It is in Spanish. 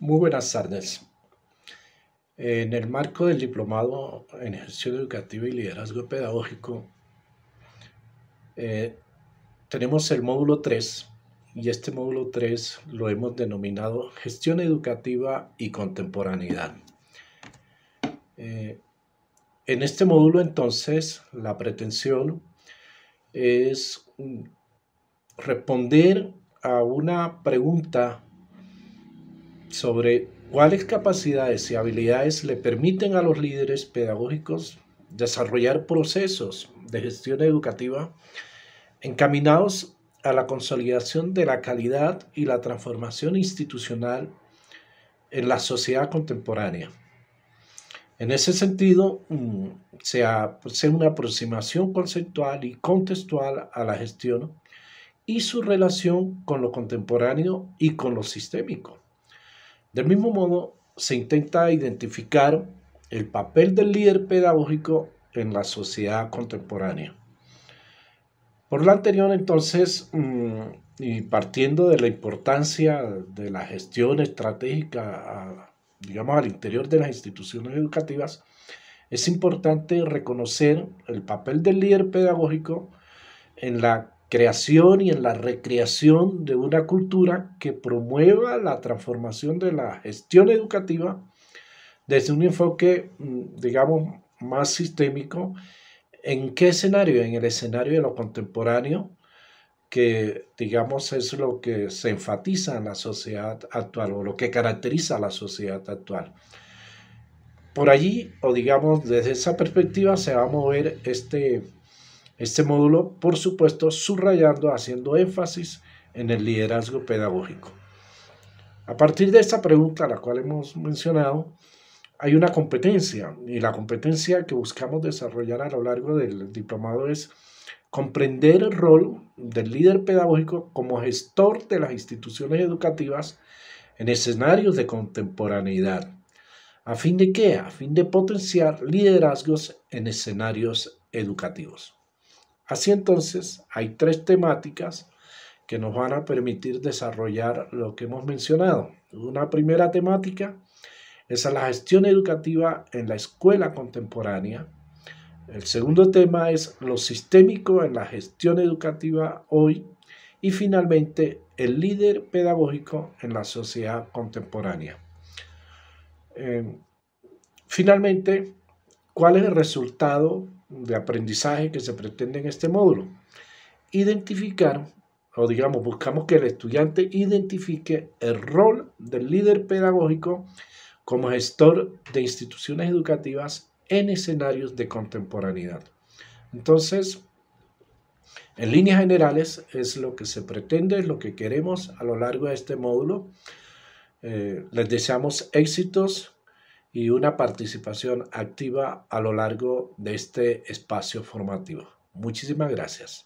Muy buenas tardes. En el marco del Diplomado en Gestión Educativa y Liderazgo Pedagógico, eh, tenemos el módulo 3 y este módulo 3 lo hemos denominado Gestión Educativa y Contemporaneidad. Eh, en este módulo entonces la pretensión es mm, responder a una pregunta sobre cuáles capacidades y habilidades le permiten a los líderes pedagógicos desarrollar procesos de gestión educativa encaminados a la consolidación de la calidad y la transformación institucional en la sociedad contemporánea. En ese sentido, mm, sea una aproximación conceptual y contextual a la gestión y su relación con lo contemporáneo y con lo sistémico. Del mismo modo, se intenta identificar el papel del líder pedagógico en la sociedad contemporánea. Por lo anterior, entonces, mm, y partiendo de la importancia de la gestión estratégica, digamos, al interior de las instituciones educativas, es importante reconocer el papel del líder pedagógico en la creación y en la recreación de una cultura que promueva la transformación de la gestión educativa desde un enfoque, mm, digamos, más sistémico. ¿En qué escenario? En el escenario de lo contemporáneo, que digamos es lo que se enfatiza en la sociedad actual o lo que caracteriza a la sociedad actual. Por allí, o digamos desde esa perspectiva, se va a mover este, este módulo, por supuesto, subrayando, haciendo énfasis en el liderazgo pedagógico. A partir de esta pregunta, la cual hemos mencionado, hay una competencia y la competencia que buscamos desarrollar a lo largo del diplomado es comprender el rol del líder pedagógico como gestor de las instituciones educativas en escenarios de contemporaneidad. ¿A fin de qué? A fin de potenciar liderazgos en escenarios educativos. Así entonces, hay tres temáticas que nos van a permitir desarrollar lo que hemos mencionado. Una primera temática es la gestión educativa en la escuela contemporánea. El segundo tema es lo sistémico en la gestión educativa hoy. Y finalmente, el líder pedagógico en la sociedad contemporánea. Eh, finalmente, ¿cuál es el resultado de aprendizaje que se pretende en este módulo. Identificar, o digamos, buscamos que el estudiante identifique el rol del líder pedagógico como gestor de instituciones educativas en escenarios de contemporaneidad. Entonces, en líneas generales es lo que se pretende, es lo que queremos a lo largo de este módulo. Eh, les deseamos éxitos y una participación activa a lo largo de este espacio formativo. Muchísimas gracias.